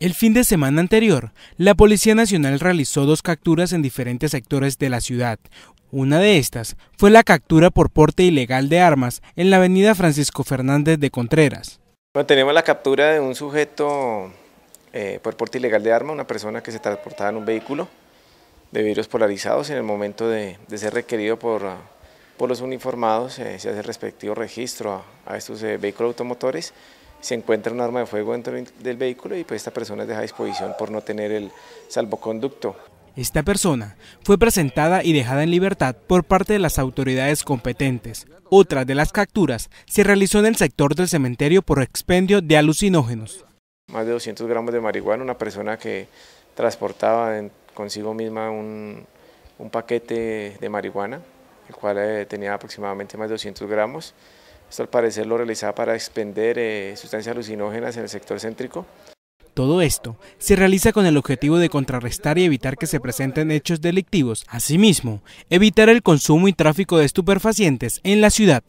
El fin de semana anterior, la Policía Nacional realizó dos capturas en diferentes sectores de la ciudad. Una de estas fue la captura por porte ilegal de armas en la avenida Francisco Fernández de Contreras. tenemos la captura de un sujeto eh, por porte ilegal de arma, una persona que se transportaba en un vehículo de vidrios polarizados en el momento de, ser requerido por, por los uniformados, eh, se hace el respectivo registro a, estos eh, vehículos automotores se encuentra un arma de fuego dentro del vehículo y pues esta persona es dejada a disposición por no tener el salvoconducto. Esta persona fue presentada y dejada en libertad por parte de las autoridades competentes. Otra de las capturas se realizó en el sector del cementerio por expendio de alucinógenos. Más de 200 gramos de marihuana, una persona que transportaba consigo misma un, un paquete de marihuana, el cual eh, tenía aproximadamente más de 200 gramos. Esto al parecer lo realizaba para expender eh, sustancias alucinógenas en el sector céntrico. Todo esto se realiza con el objetivo de contrarrestar y evitar que se presenten hechos delictivos. Asimismo, evitar el consumo y tráfico de estupefacientes en la ciudad.